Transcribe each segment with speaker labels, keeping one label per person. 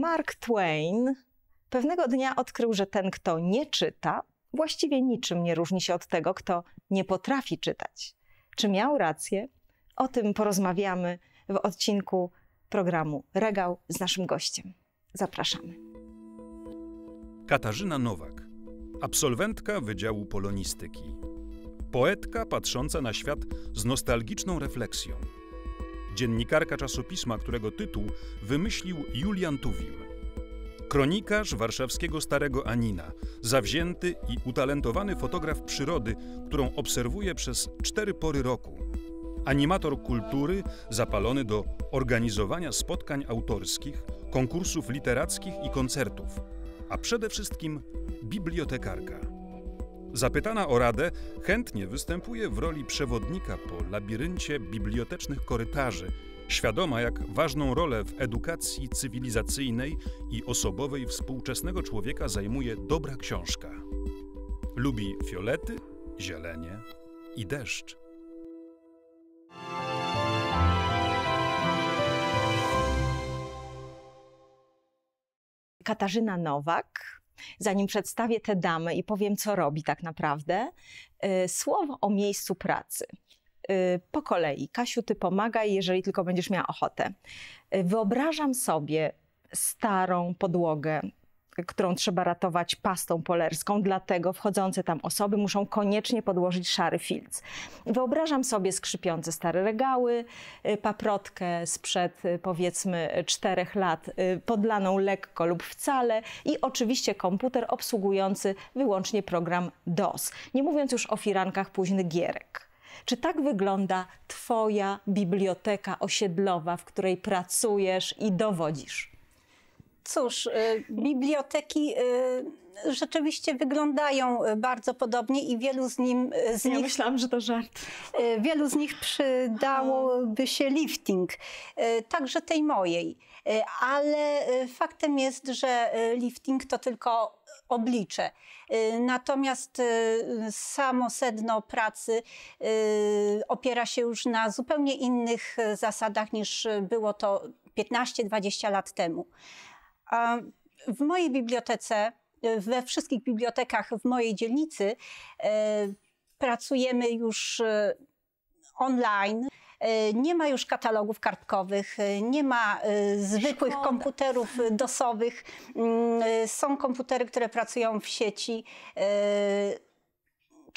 Speaker 1: Mark Twain pewnego dnia odkrył, że ten, kto nie czyta, właściwie niczym nie różni się od tego, kto nie potrafi czytać. Czy miał rację? O tym porozmawiamy w odcinku programu Regał z naszym gościem. Zapraszamy.
Speaker 2: Katarzyna Nowak, absolwentka Wydziału Polonistyki. Poetka patrząca na świat z nostalgiczną refleksją dziennikarka czasopisma, którego tytuł wymyślił Julian Tuwim. Kronikarz warszawskiego Starego Anina, zawzięty i utalentowany fotograf przyrody, którą obserwuje przez cztery pory roku. Animator kultury, zapalony do organizowania spotkań autorskich, konkursów literackich i koncertów, a przede wszystkim bibliotekarka. Zapytana o radę, chętnie występuje w roli przewodnika po labiryncie bibliotecznych korytarzy, świadoma jak ważną rolę w edukacji cywilizacyjnej i osobowej współczesnego człowieka zajmuje dobra książka. Lubi fiolety, zielenie i deszcz.
Speaker 1: Katarzyna Nowak, zanim przedstawię te damy i powiem, co robi tak naprawdę, y, słowo o miejscu pracy. Y, po kolei, Kasiu, ty pomagaj, jeżeli tylko będziesz miała ochotę. Y, wyobrażam sobie starą podłogę którą trzeba ratować pastą polerską, dlatego wchodzące tam osoby muszą koniecznie podłożyć szary filc. Wyobrażam sobie skrzypiące stare regały, y, paprotkę sprzed y, powiedzmy czterech lat, y, podlaną lekko lub wcale i oczywiście komputer obsługujący wyłącznie program DOS. Nie mówiąc już o firankach późnych gierek. Czy tak wygląda Twoja biblioteka osiedlowa, w której pracujesz i dowodzisz?
Speaker 3: Cóż, y, biblioteki y, rzeczywiście wyglądają y, bardzo podobnie i wielu z, nim, z ja nich... myślałam, że to żart. Wielu z nich przydałoby się lifting, także tej mojej. Ale faktem jest, że lifting to tylko oblicze. Natomiast samo sedno pracy opiera się już na zupełnie innych zasadach niż było to 15-20 lat temu. W mojej bibliotece, e, we wszystkich bibliotekach w mojej dzielnicy e, pracujemy już e, online. Nie ma już katalogów kartkowych, nie ma zwykłych Szkoda. komputerów dosowych. Mm, są komputery, które pracują w sieci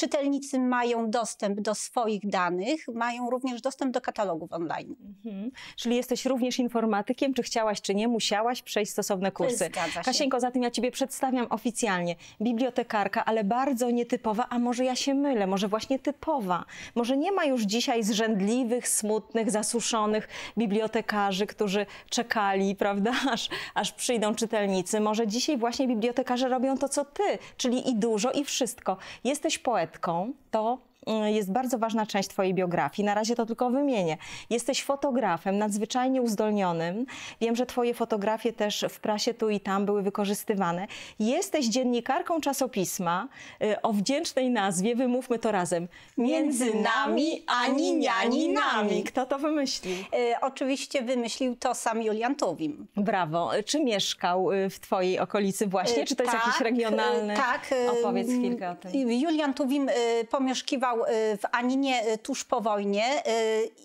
Speaker 3: czytelnicy mają dostęp do swoich danych, mają również dostęp do katalogów online. Mhm. Czyli jesteś również informatykiem, czy chciałaś, czy nie, musiałaś przejść stosowne kursy. Zgadza
Speaker 1: Kasieńko, tym ja Ciebie przedstawiam oficjalnie. Bibliotekarka, ale bardzo nietypowa, a może ja się mylę, może właśnie typowa. Może nie ma już dzisiaj zrzędliwych, smutnych, zasuszonych bibliotekarzy, którzy czekali, prawda, aż, aż przyjdą czytelnicy. Może dzisiaj właśnie bibliotekarze robią to, co Ty, czyli i dużo, i wszystko. Jesteś poetą to Y, jest bardzo ważna część Twojej biografii. Na razie to tylko wymienię. Jesteś fotografem nadzwyczajnie uzdolnionym. Wiem, że Twoje fotografie też w prasie tu i tam były wykorzystywane. Jesteś dziennikarką czasopisma y, o wdzięcznej nazwie, wymówmy to razem. Między nami ani nianinami. nami. Kto to wymyślił?
Speaker 3: E, oczywiście wymyślił to sam Julian Tuwim. Brawo. Czy mieszkał w Twojej okolicy właśnie? Czy to jest tak, jakiś regionalny? Tak. Opowiedz chwilkę o tym. Julian Tuwim pomieszkiwał pracował y, w Aninie y, tuż po wojnie y,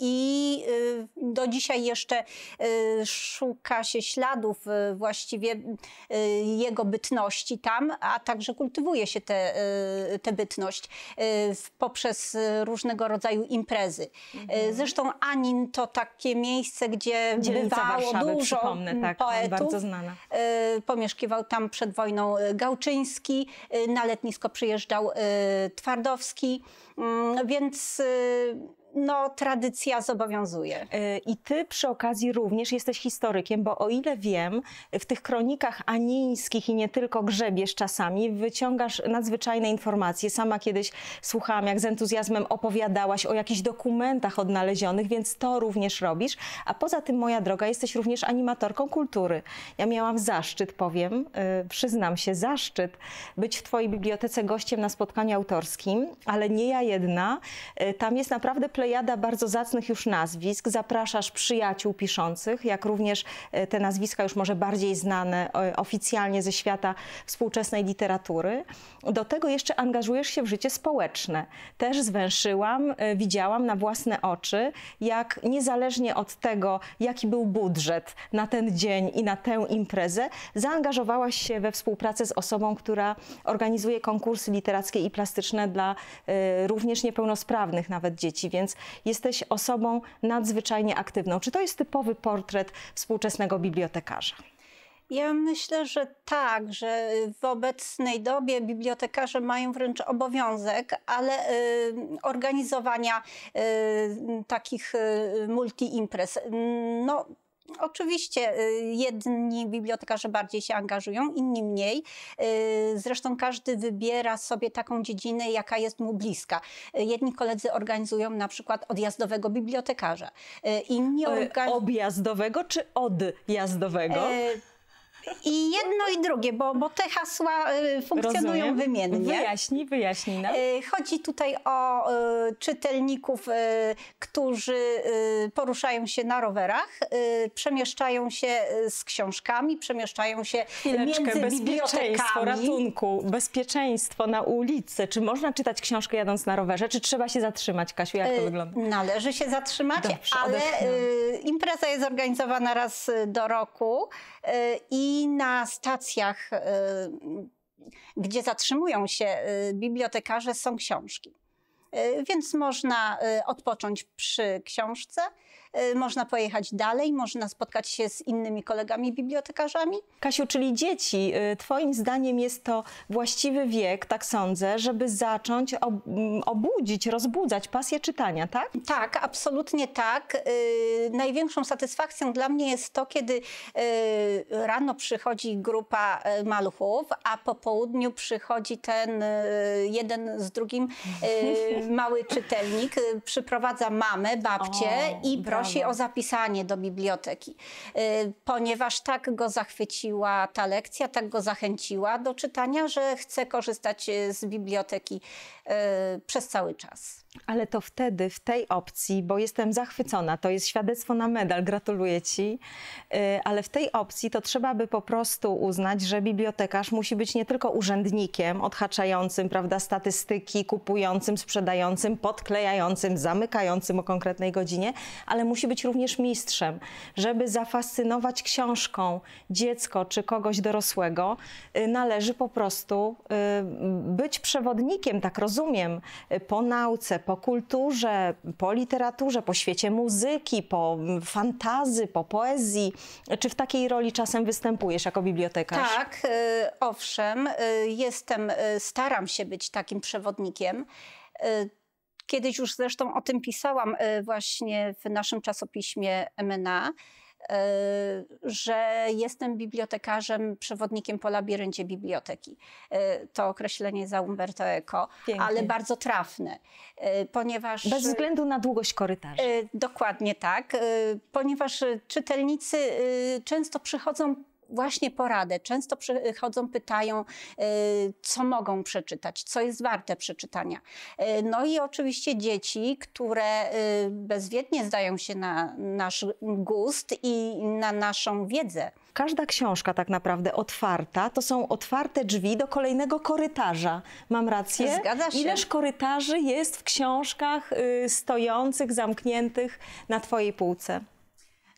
Speaker 3: i do dzisiaj jeszcze szuka się śladów właściwie jego bytności tam, a także kultywuje się tę te, te bytność poprzez różnego rodzaju imprezy. Mhm. Zresztą Anin to takie miejsce, gdzie Dzielnica bywało Warszawy, dużo mm, tak, poetów. Pomieszkiwał tam przed wojną Gałczyński, na letnisko przyjeżdżał Twardowski. Mm, więc y, no, tradycja zobowiązuje. E,
Speaker 1: I ty przy okazji również jesteś historykiem, bo o ile wiem, w tych kronikach anińskich i nie tylko grzebiesz czasami, wyciągasz nadzwyczajne informacje. Sama kiedyś słuchałam, jak z entuzjazmem opowiadałaś o jakichś dokumentach odnalezionych, więc to również robisz. A poza tym, moja droga, jesteś również animatorką kultury. Ja miałam zaszczyt, powiem, e, przyznam się, zaszczyt być w twojej bibliotece gościem na spotkaniu autorskim, ale nie ja jedna. E, tam jest naprawdę play plejada bardzo zacnych już nazwisk. Zapraszasz przyjaciół piszących, jak również e, te nazwiska już może bardziej znane e, oficjalnie ze świata współczesnej literatury. Do tego jeszcze angażujesz się w życie społeczne. Też zwęszyłam, e, widziałam na własne oczy, jak niezależnie od tego, jaki był budżet na ten dzień i na tę imprezę, zaangażowałaś się we współpracę z osobą, która organizuje konkursy literackie i plastyczne dla również niepełnosprawnych nawet dzieci, więc jesteś osobą nadzwyczajnie aktywną. Czy to jest typowy portret współczesnego bibliotekarza?
Speaker 3: Ja myślę, że tak, że w obecnej dobie bibliotekarze mają wręcz obowiązek, ale y, organizowania y, takich y, multi-imprez. No, Oczywiście y, jedni bibliotekarze bardziej się angażują, inni mniej. Y, zresztą każdy wybiera sobie taką dziedzinę, jaka jest mu bliska. Y, jedni koledzy organizują na przykład odjazdowego bibliotekarza. Inni e, organiz... Objazdowego czy odjazdowego? E i jedno i drugie, bo, bo te hasła y, funkcjonują Rozumiem. wymiennie. Wyjaśnij, wyjaśnij nam. No. Y, chodzi tutaj o y, czytelników, którzy poruszają się na rowerach, przemieszczają się z książkami, przemieszczają się Chwileczkę, między bezpieczeństwo,
Speaker 1: ratunku, bezpieczeństwo na ulicy. Czy można czytać książkę jadąc na rowerze, czy trzeba się zatrzymać, Kasiu? Jak to wygląda?
Speaker 3: Należy się zatrzymać, Dobrze, ale impreza jest organizowana raz do roku i i na stacjach, y, gdzie zatrzymują się y, bibliotekarze, są książki. Y, więc można odpocząć przy książce E, można pojechać dalej, można spotkać się z innymi kolegami bibliotekarzami. Kasiu, czyli dzieci,
Speaker 1: y, Twoim zdaniem jest to właściwy wiek, tak sądzę, żeby zacząć mm,
Speaker 3: obudzić, rozbudzać pasję czytania, tak? Tak, absolutnie tak. Y, największą satysfakcją dla mnie jest to, kiedy y, rano przychodzi grupa maluchów, a po południu przychodzi ten jeden z drugim mały czytelnik, przyprowadza mamę, babcię o, i prosi prosi o zapisanie do biblioteki, y, ponieważ tak go zachwyciła ta lekcja, tak go zachęciła do czytania, że chce korzystać y, z biblioteki y, przez cały czas.
Speaker 1: Ale to wtedy, w tej opcji, bo jestem zachwycona, to jest świadectwo na medal, gratuluję Ci, y, ale w tej opcji to trzeba by po prostu uznać, że bibliotekarz musi być nie tylko urzędnikiem odhaczającym prawda, statystyki, kupującym, sprzedającym, podklejającym, zamykającym o konkretnej godzinie, ale musi być również mistrzem, żeby zafascynować książką dziecko czy kogoś dorosłego, y, należy po prostu y, być przewodnikiem, tak rozumiem, po nauce, po kulturze, po literaturze, po świecie muzyki, po fantazy, po poezji. Czy w takiej roli czasem występujesz jako bibliotekarz?
Speaker 3: Tak, y, owszem, y, jestem, y, staram się być takim przewodnikiem. Kiedyś już zresztą o tym pisałam właśnie w naszym czasopiśmie MNA. E, że jestem bibliotekarzem, przewodnikiem po labiryncie biblioteki. E, to określenie za Umberto Eco, Pięknie. ale bardzo trafne, e, ponieważ... Bez względu na długość korytarza. Dokładnie tak, ponieważ czytelnicy często przychodzą właśnie poradę. Często przychodzą, pytają, y, co mogą przeczytać, co jest warte przeczytania. Y, no i oczywiście dzieci, które y, bezwiednie zdają się na nasz gust i na naszą wiedzę.
Speaker 1: Każda książka tak naprawdę otwarta, to są otwarte drzwi do kolejnego korytarza. Mam rację? Zgadza się. Ileż
Speaker 3: korytarzy jest w książkach stojących, zamkniętych na Twojej półce?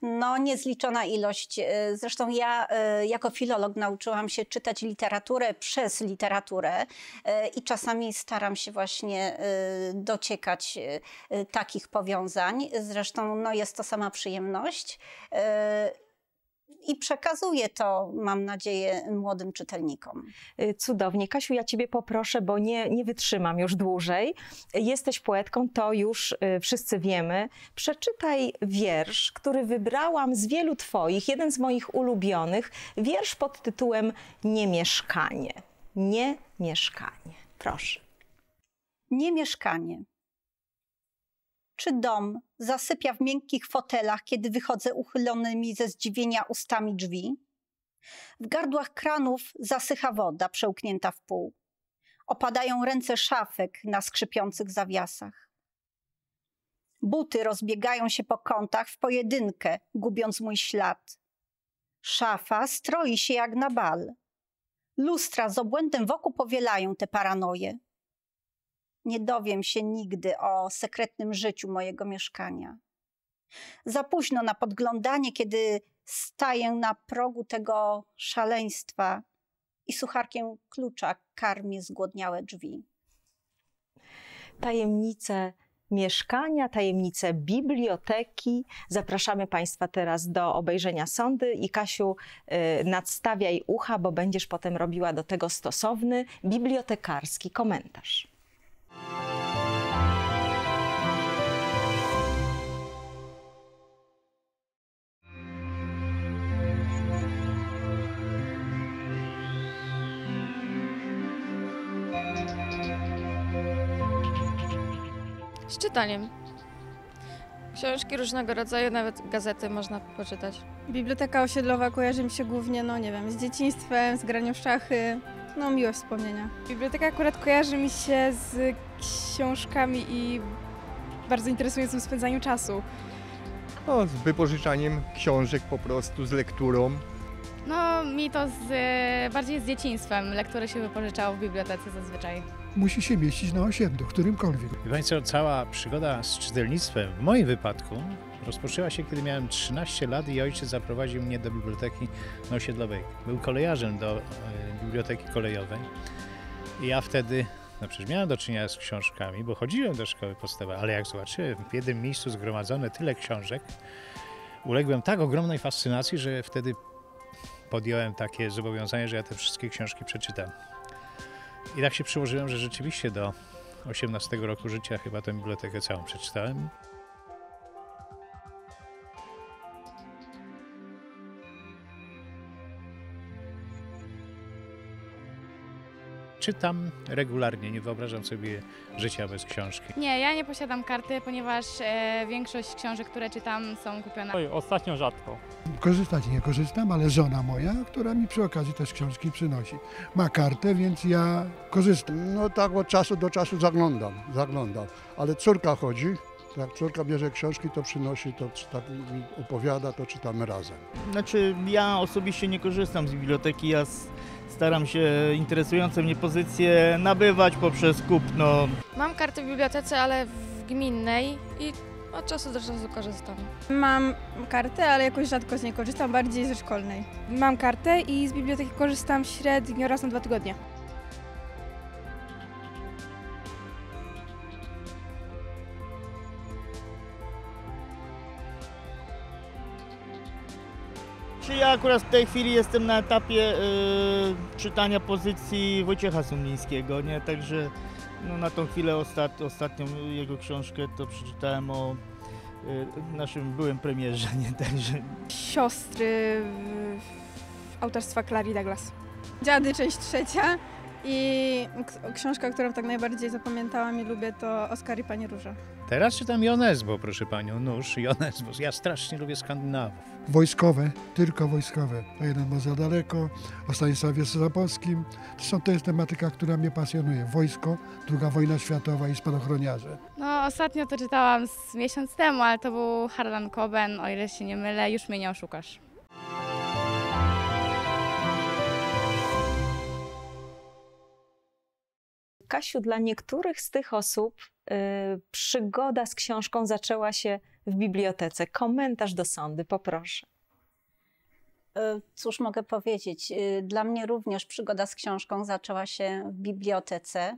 Speaker 3: no niezliczona ilość. Y, zresztą ja y, jako filolog nauczyłam się czytać literaturę przez literaturę y, i czasami staram się właśnie dociekać takich powiązań. Zresztą no, jest to sama przyjemność i przekazuje to, mam nadzieję, młodym czytelnikom. Y, cudownie. Kasiu, ja Ciebie poproszę, bo nie, nie wytrzymam już dłużej.
Speaker 1: Jesteś poetką, to już y, wszyscy wiemy. Przeczytaj wiersz, który wybrałam z wielu Twoich, jeden z moich ulubionych. Wiersz pod tytułem
Speaker 3: Niemieszkanie. Nie mieszkanie. Proszę. Nie mieszkanie czy dom zasypia w miękkich fotelach, kiedy wychodzę uchylonymi ze zdziwienia ustami drzwi? W gardłach kranów zasycha woda przełknięta w pół. Opadają ręce szafek na skrzypiących zawiasach. Buty rozbiegają się po kątach w pojedynkę, gubiąc mój ślad. Szafa stroi się jak na bal. Lustra z obłędem wokół powielają te paranoje. Nie dowiem się nigdy o sekretnym życiu mojego mieszkania. Za późno na podglądanie, kiedy staję na progu tego szaleństwa i sucharkiem klucza karmię zgłodniałe drzwi.
Speaker 1: Tajemnice mieszkania, tajemnice biblioteki. Zapraszamy Państwa teraz do obejrzenia sądy i Kasiu, yy, nadstawiaj ucha, bo będziesz potem robiła do tego stosowny bibliotekarski komentarz.
Speaker 4: Z czytaniem. Książki różnego rodzaju, nawet gazety można poczytać. Biblioteka
Speaker 3: osiedlowa kojarzy mi się głównie, no nie wiem, z dzieciństwem, z
Speaker 1: graniem w szachy, no miłość wspomnienia. Biblioteka akurat kojarzy mi się z
Speaker 4: książkami i bardzo interesującym spędzaniem czasu.
Speaker 2: No, z wypożyczaniem książek po prostu, z lekturą.
Speaker 4: No mi to z, bardziej z dzieciństwem. Lektury się wypożyczało w bibliotece zazwyczaj musi się mieścić na osiedlu, którymkolwiek. Wie Państwo, cała przygoda z czytelnictwem w moim wypadku rozpoczęła się, kiedy miałem 13 lat i ojciec zaprowadził mnie do biblioteki na osiedlowej. Był kolejarzem do e, biblioteki kolejowej i ja wtedy no przecież miałem do czynienia z książkami, bo chodziłem do szkoły podstawowej, ale jak zobaczyłem w jednym miejscu zgromadzone tyle książek, uległem tak ogromnej fascynacji, że wtedy podjąłem takie zobowiązanie, że ja te wszystkie książki przeczytam. I tak się przyłożyłem, że rzeczywiście do 18 roku życia chyba tę bibliotekę całą przeczytałem. czytam regularnie, nie wyobrażam sobie życia bez książki. Nie, ja nie posiadam karty, ponieważ e, większość książek, które czytam są kupione. Oj, ostatnio rzadko. Korzystać nie korzystam, ale żona moja, która mi przy okazji też książki
Speaker 2: przynosi. Ma kartę, więc ja korzystam. No tak od czasu do czasu zaglądam, zaglądam. Ale córka chodzi, jak córka bierze książki, to przynosi, to tak opowiada, to czytamy razem.
Speaker 4: Znaczy ja osobiście nie korzystam z biblioteki, ja z Staram się interesujące mnie pozycje nabywać poprzez kupno. Mam kartę w bibliotece, ale w gminnej i od czasu do czasu korzystam. Mam
Speaker 1: kartę, ale jakoś rzadko z niej korzystam, bardziej ze szkolnej. Mam kartę i z biblioteki korzystam średnio raz na dwa tygodnie.
Speaker 4: ja akurat w tej chwili jestem na etapie y, czytania pozycji Wojciecha Sumińskiego, nie? Także no, na tą chwilę ostat, ostatnią jego książkę to przeczytałem o y, naszym byłym premierze, nie? Także...
Speaker 1: Siostry y, autorstwa Clary Douglas. Dziady, część trzecia. I książka, którą tak najbardziej zapamiętałam i lubię,
Speaker 4: to Oskar i Pani Róża. Teraz czytam Jonesbo, proszę Panią, nóż Jonesbo. Ja strasznie lubię Skandynawów. Wojskowe, tylko wojskowe. Jeden ma za daleko, o Stanisławie Sezapolskim. To, są, to jest tematyka, która mnie pasjonuje. Wojsko, Druga wojna światowa i spadochroniarze. No ostatnio to czytałam z miesiąc temu, ale to był Harlan Coben, o ile się nie mylę, już mnie nie oszukasz.
Speaker 1: Kasiu, dla niektórych z tych osób y, przygoda z książką zaczęła się w bibliotece. Komentarz do sądy, poproszę.
Speaker 3: Y, cóż mogę powiedzieć? Y, dla mnie również przygoda z książką zaczęła się w bibliotece.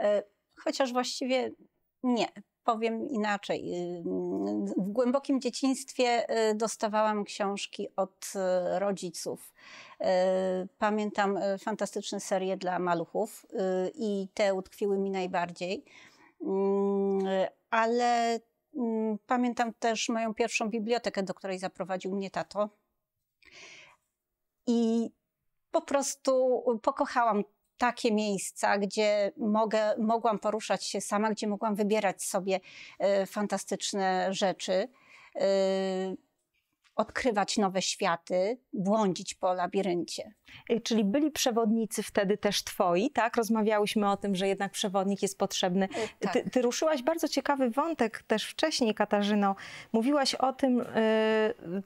Speaker 3: Y, chociaż właściwie nie powiem inaczej. Y, w głębokim dzieciństwie y, dostawałam książki od y, rodziców. Pamiętam fantastyczne serie dla maluchów i te utkwiły mi najbardziej. Mm, ale mm, pamiętam też moją pierwszą bibliotekę, do której zaprowadził mnie tato. I po prostu pokochałam takie miejsca, gdzie mogę, mogłam poruszać się sama, gdzie mogłam wybierać sobie y, fantastyczne rzeczy, y, odkrywać nowe światy, błądzić po labiryncie. Y, czyli byli
Speaker 1: przewodnicy wtedy też twoi, tak? Rozmawiałyśmy o tym, że jednak przewodnik jest potrzebny. Y, ty, tak. ty, ruszyłaś bardzo ciekawy wątek też wcześniej, Katarzyno. Mówiłaś o tym, y,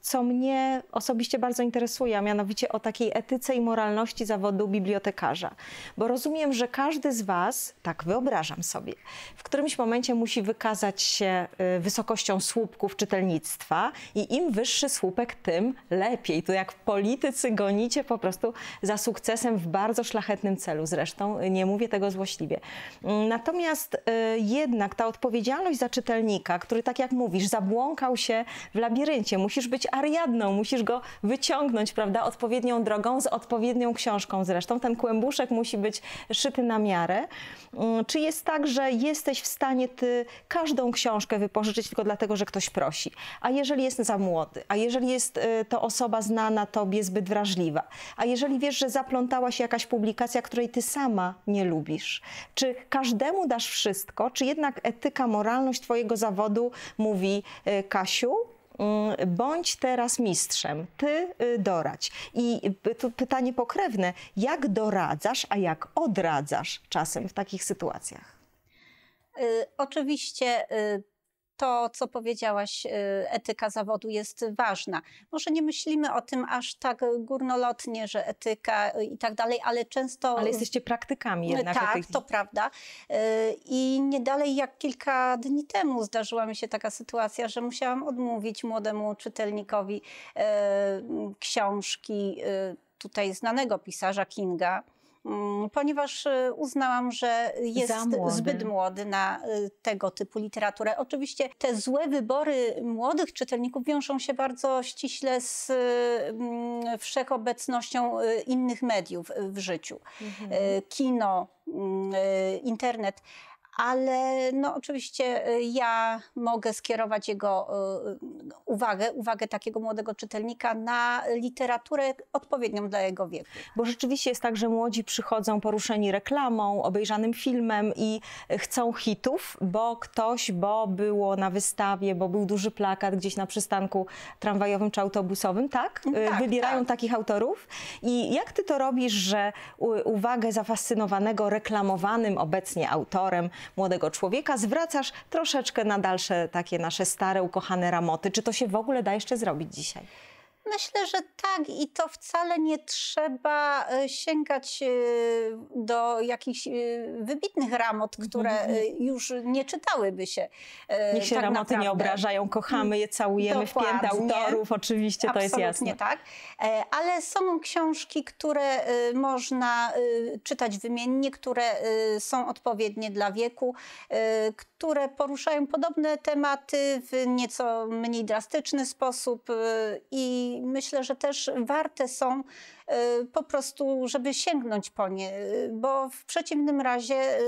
Speaker 1: co mnie osobiście bardzo interesuje, a mianowicie o takiej etyce i moralności zawodu bibliotekarza. Bo rozumiem, że każdy z was, tak wyobrażam sobie, w którymś momencie musi wykazać się wysokością słupków czytelnictwa i im wyższy słupek, tym lepiej. To jak politycy gonicie po prostu prostu za sukcesem w bardzo szlachetnym celu. Zresztą nie mówię tego złośliwie. Mm, Natomiast y, jednak ta odpowiedzialność za czytelnika, który tak jak mówisz, zabłąkał się w labiryncie, musisz być ariadną, musisz go wyciągnąć, prawda, odpowiednią drogą, z odpowiednią książką zresztą. Ten kłębuszek musi być szyty na miarę. Mm, czy jest tak, że jesteś w stanie ty każdą książkę wypożyczyć tylko dlatego, że ktoś prosi? A jeżeli jest za młody, a jeżeli jest y, to osoba znana tobie zbyt wrażliwa, a jeżeli jeżeli wiesz, że zaplątała się jakaś publikacja, której ty sama nie lubisz? Czy każdemu dasz wszystko, czy jednak etyka, moralność twojego zawodu mówi, y, Kasiu, mm, bądź teraz mistrzem, ty y, dorać. I y, tu pytanie pokrewne, jak doradzasz, a jak odradzasz czasem w takich sytuacjach?
Speaker 3: Y, oczywiście y to, co powiedziałaś, y, etyka zawodu jest ważna. Może nie myślimy o tym aż tak górnolotnie, że etyka y, i tak dalej, ale często. Ale jesteście praktykami y, jednak. Tak, etyki. to prawda. I nie dalej jak kilka dni temu zdarzyła mi się taka sytuacja, że musiałam odmówić młodemu czytelnikowi książki tutaj znanego pisarza Kinga Mm, ponieważ e, uznałam, że jest młody. zbyt młody na e, tego typu literaturę. Oczywiście te złe wybory młodych czytelników wiążą się bardzo ściśle z mm, wszechobecnością e, innych mediów w życiu. Mhm. Kino, mm, internet, ale no, oczywiście y, ja mogę skierować jego y, uwagę, uwagę takiego młodego czytelnika na literaturę odpowiednią dla jego wieku. Bo rzeczywiście
Speaker 1: jest tak, że młodzi przychodzą poruszeni reklamą, obejrzanym filmem i y, chcą hitów, bo ktoś, bo było na wystawie, bo był duży plakat gdzieś na przystanku tramwajowym czy autobusowym, tak? Mm, tak Wybierają tak. takich autorów. I jak ty to robisz, że uwagę zafascynowanego reklamowanym obecnie autorem młodego człowieka, zwracasz troszeczkę na dalsze takie nasze stare, ukochane ramoty. Czy to się w ogóle da jeszcze zrobić dzisiaj?
Speaker 3: Myślę, że tak i to wcale nie trzeba e, sięgać e, do jakichś e, wybitnych ramot, mhm, które mhm. już nie czytałyby się. Niech się tak ramoty naprawdę. nie obrażają, kochamy je, całujemy Dokładnie. w pięt autorów, oczywiście Absolutnie to jest jasne. tak, ale są książki, które można czytać wymiennie, które są odpowiednie dla wieku, które poruszają podobne tematy w nieco mniej drastyczny sposób y, i myślę, że też warte są y, po prostu, żeby sięgnąć po nie, y, bo w przeciwnym razie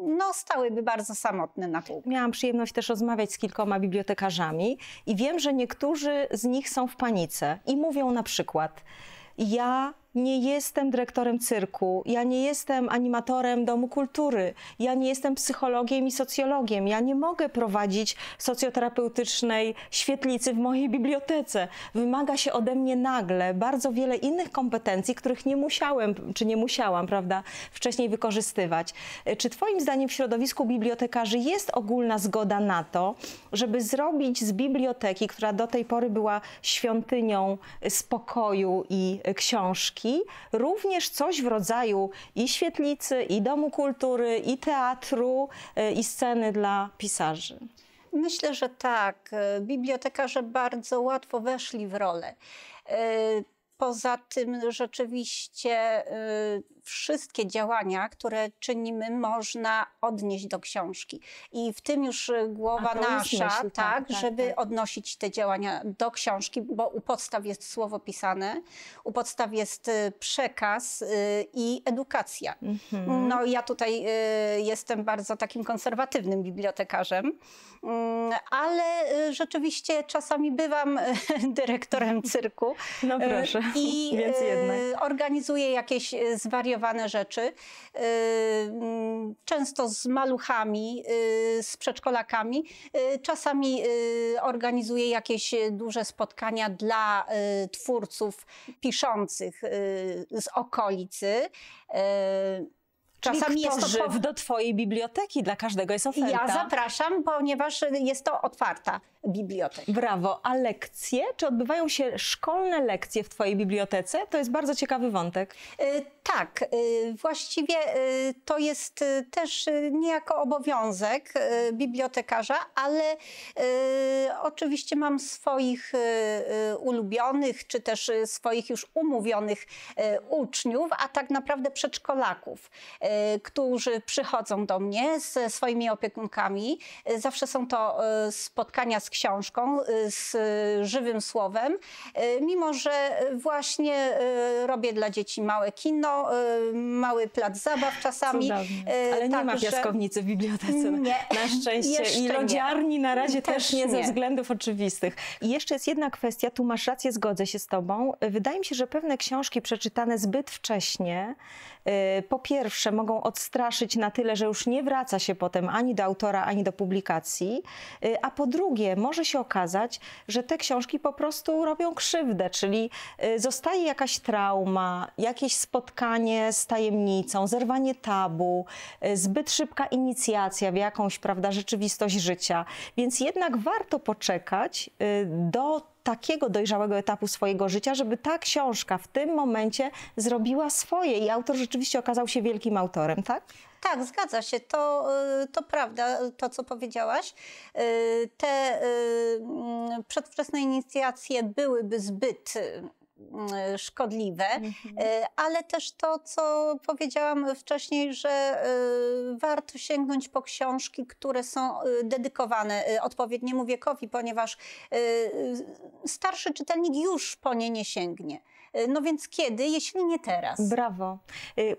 Speaker 3: no, stałyby bardzo samotne
Speaker 1: na pół. Miałam przyjemność też rozmawiać z kilkoma bibliotekarzami i wiem, że niektórzy z nich są w panice i mówią na przykład, ja nie jestem dyrektorem cyrku, ja nie jestem animatorem domu kultury, ja nie jestem psychologiem i socjologiem, ja nie mogę prowadzić socjoterapeutycznej świetlicy w mojej bibliotece. Wymaga się ode mnie nagle bardzo wiele innych kompetencji, których nie musiałem czy nie musiałam, prawda, wcześniej wykorzystywać. Czy Twoim zdaniem w środowisku bibliotekarzy jest ogólna zgoda na to, żeby zrobić z biblioteki, która do tej pory była świątynią spokoju i książki, i również coś w rodzaju i świetlicy, i domu kultury, i teatru, e, i sceny dla pisarzy.
Speaker 3: Myślę, że tak. E, bibliotekarze bardzo łatwo weszli w rolę. E, Poza tym rzeczywiście y, wszystkie działania, które czynimy, można odnieść do książki. I w tym już głowa nasza, tak, tak, tak, żeby tak. odnosić te działania do książki, bo u podstaw jest słowo pisane, u podstaw jest y, przekaz y, i edukacja. Mhm. No ja tutaj jestem bardzo takim konserwatywnym bibliotekarzem, mm, ale rzeczywiście czasami bywam dyrektorem cyrku. No proszę. I Więc jednak. Y, organizuje jakieś y, zwariowane rzeczy. Y, mm, często z maluchami, z przedszkolakami. Czasami organizuje jakieś duże spotkania dla twórców piszących z okolicy.
Speaker 1: Czasami jest to żyw
Speaker 3: do Twojej biblioteki, dla każdego jest oferta. Ja zapraszam, ponieważ jest to otwarta biblioteka. Brawo, a lekcje? Czy
Speaker 1: odbywają się szkolne lekcje w Twojej bibliotece? To jest bardzo ciekawy wątek. Y tak,
Speaker 3: y, właściwie y, to jest y, też niejako obowiązek bibliotekarza, ale oczywiście mam swoich ulubionych, czy też swoich już umówionych uczniów, a tak naprawdę przedszkolaków, którzy przychodzą do mnie ze swoimi opiekunkami. Zawsze są to spotkania z książką, z żywym słowem, mimo że właśnie robię dla dzieci małe kino, Y, mały plac zabaw czasami. Cudownie. Y, Ale tak, nie ma piaskownicy w bibliotece. Nie. Na szczęście. I lodziarni nie. na razie też, też nie, nie, ze względów
Speaker 1: oczywistych.
Speaker 3: I jeszcze jest jedna kwestia,
Speaker 1: tu masz rację, zgodzę się z tobą. Wydaje mi się, że pewne książki przeczytane zbyt wcześnie Y, po pierwsze mogą odstraszyć na tyle, że już nie wraca się potem ani do autora, ani do publikacji, y, a po drugie może się okazać, że te książki po prostu robią krzywdę, czyli y, zostaje jakaś trauma, jakieś spotkanie z tajemnicą, zerwanie tabu, zbyt szybka inicjacja w jakąś prawda, rzeczywistość życia. Więc jednak warto poczekać do takiego dojrzałego etapu swojego życia, żeby ta książka w tym momencie zrobiła swoje i autor rzeczywiście okazał się wielkim autorem, tak?
Speaker 3: Tak, zgadza się, to, y, to prawda, to co powiedziałaś. Y, te y, mm, przedwczesne inicjacje byłyby zbyt E, szkodliwe, mhm. e, ale też to, co powiedziałam wcześniej, że e, warto sięgnąć po książki, które są dedykowane odpowiedniemu wiekowi, ponieważ starszy czytelnik już po nie nie sięgnie. No więc kiedy, jeśli nie teraz? Brawo.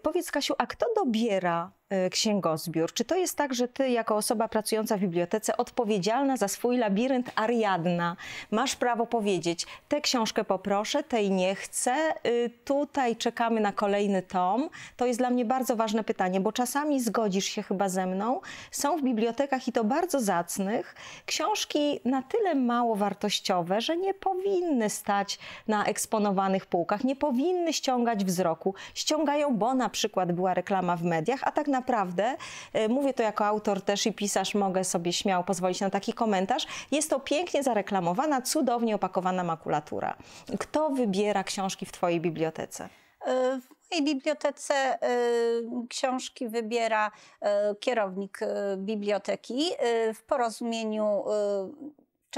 Speaker 1: Powiedz Kasiu, a kto dobiera Y, księgozbiór. Czy to jest tak, że ty jako osoba pracująca w bibliotece odpowiedzialna za swój labirynt Ariadna masz prawo powiedzieć tę książkę poproszę, tej nie chcę, y, tutaj czekamy na kolejny tom? To jest dla mnie bardzo ważne pytanie, bo czasami zgodzisz się chyba ze mną, są w bibliotekach i to bardzo zacnych książki na tyle mało wartościowe, że nie powinny stać na eksponowanych półkach, nie powinny ściągać wzroku. Ściągają, bo na przykład była reklama w mediach, a tak na naprawdę, e, mówię to jako autor też i pisarz, mogę sobie śmiało pozwolić na taki komentarz, jest to pięknie zareklamowana, cudownie opakowana makulatura. Kto wybiera książki w Twojej bibliotece?
Speaker 3: E, w mojej bibliotece e, książki wybiera kierownik biblioteki w porozumieniu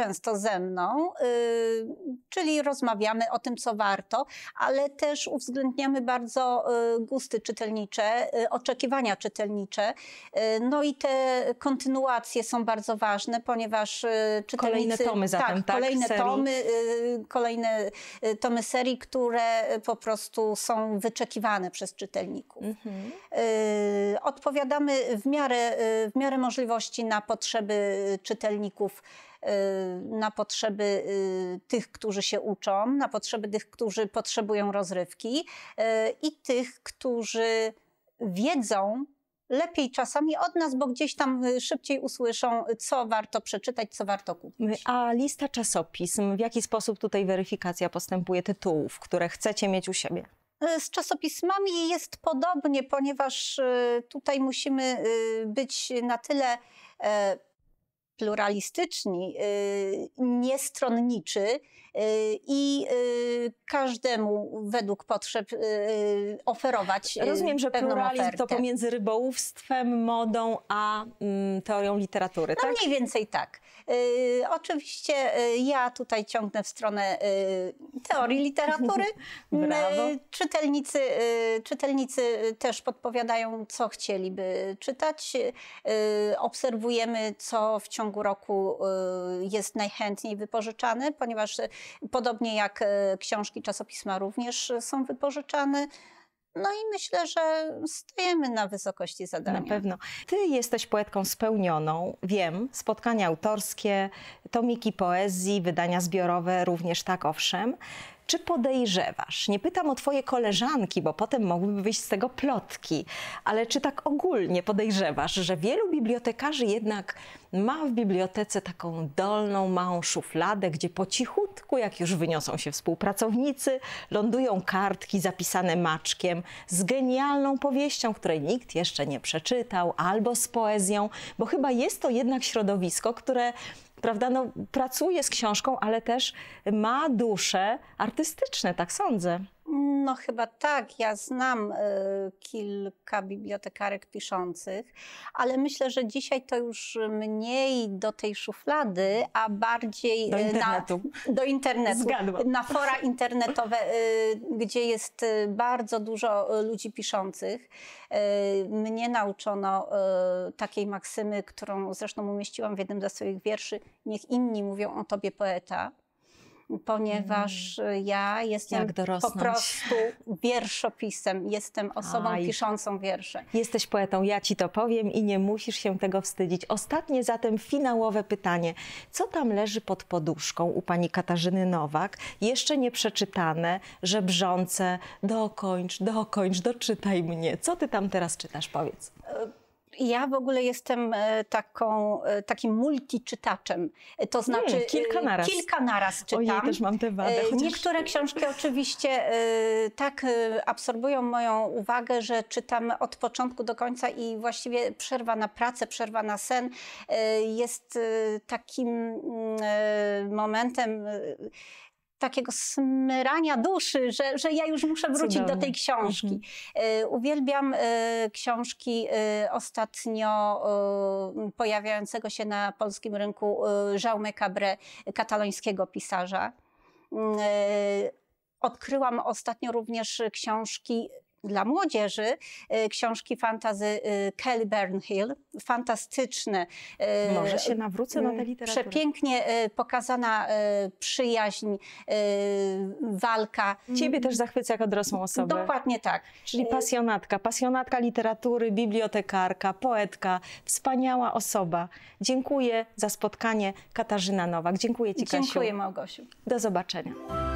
Speaker 3: często ze mną, y, czyli rozmawiamy o tym, co warto, ale też uwzględniamy bardzo y, gusty czytelnicze, y, oczekiwania czytelnicze. No i te kontynuacje są bardzo ważne, ponieważ czytelnicy... Kolejne tomy zatem, tak? tak kolejne tomy, kolejne tomy serii, które po prostu są wyczekiwane przez czytelników. Mhm. Odpowiadamy w miarę, w miarę możliwości na potrzeby czytelników na potrzeby y, tych, którzy się uczą, na potrzeby tych, którzy potrzebują rozrywki y, i tych, którzy wiedzą, lepiej czasami od nas, bo gdzieś tam y, szybciej usłyszą, co warto przeczytać, co warto
Speaker 1: kupić. A lista czasopism, w jaki sposób tutaj weryfikacja postępuje tytułów, które chcecie mieć u siebie?
Speaker 3: Z czasopismami jest podobnie, ponieważ tutaj musimy być na tyle e, pluralistyczni, y, niestronniczy y, i y, każdemu według potrzeb oferować. Rozumiem, że pluralizm ofertę. to pomiędzy rybołówstwem, modą a mm, teorią literatury. No tak? mniej więcej tak. Y, oczywiście y, ja tutaj ciągnę w stronę y, teorii literatury. czytelnicy, czytelnicy też podpowiadają, co chcieliby czytać. Obserwujemy, co w ciągu roku jest najchętniej wypożyczane, ponieważ podobnie jak książki, czasopisma również są wypożyczane. No i myślę, że stajemy na wysokości zadania. Na pewno.
Speaker 1: Ty jesteś poetką spełnioną, wiem, spotkania autorskie, tomiki poezji, wydania zbiorowe również tak, owszem czy podejrzewasz, nie pytam o twoje koleżanki, bo potem mogłyby wyjść z tego plotki, ale czy tak ogólnie podejrzewasz, że wielu bibliotekarzy jednak ma w bibliotece taką dolną, małą szufladę, gdzie po cichutku, jak już wyniosą się współpracownicy, lądują kartki zapisane maczkiem z genialną powieścią, której nikt jeszcze nie przeczytał, albo z poezją, bo chyba jest to jednak środowisko, które prawda, no, pracuje z książką, ale też ma dusze artystyczne, tak sądzę.
Speaker 3: No chyba tak. Ja znam y, kilka bibliotekarek piszących, ale myślę, że dzisiaj to już mniej do tej szuflady, a bardziej do y, internetu. Na, do internetu Na fora internetowe, y, gdzie jest bardzo dużo ludzi piszących. mnie nauczono takiej maksymy, którą zresztą umieściłam w jednym ze swoich wierszy. Niech inni mówią o tobie poeta ponieważ mm. Y, ja jestem po prostu wierszopisem. Jestem osobą Aj. piszącą wiersze.
Speaker 1: Jesteś poetą, ja ci to powiem i nie musisz się tego wstydzić. Ostatnie zatem finałowe pytanie. Co tam leży pod poduszką u pani Katarzyny Nowak? Jeszcze nie przeczytane, żebrzące, dokończ, dokończ, doczytaj mnie. Co ty tam teraz czytasz, powiedz? Y,
Speaker 3: ja w ogóle jestem e, taką, e, takim multiczytaczem. E, to hmm, znaczy hmm, kilka naraz. Kilka naraz czytam. Ojej, też mam tę wadę. Chociaż... Niektóre książki oczywiście tak absorbują moją uwagę, że czytam od początku do końca i właściwie przerwa na pracę, przerwa na sen jest takim mm, momentem takiego smyrania duszy, że, że ja już muszę wrócić do tej książki. Mhm. Y, uwielbiam y, książki y, ostatnio pojawiającego się na polskim rynku Jaume Cabre katalońskiego pisarza. Odkryłam ostatnio również książki dla młodzieży y, książki fantazy y, Kelly Bernhill, fantastyczne. Y, Może się nawrócę na tę literaturę. Przepięknie pokazana przyjaźń, walka. Ciebie też zachwyca jako dorosłą osobę. Dokładnie tak. Czyli pasjonatka,
Speaker 1: pasjonatka literatury, bibliotekarka, poetka, wspaniała osoba. Dziękuję za spotkanie Katarzyna Nowak. Dziękuję Ci, Kasia. Kasiu. Dziękuję, Małgosiu. Do zobaczenia.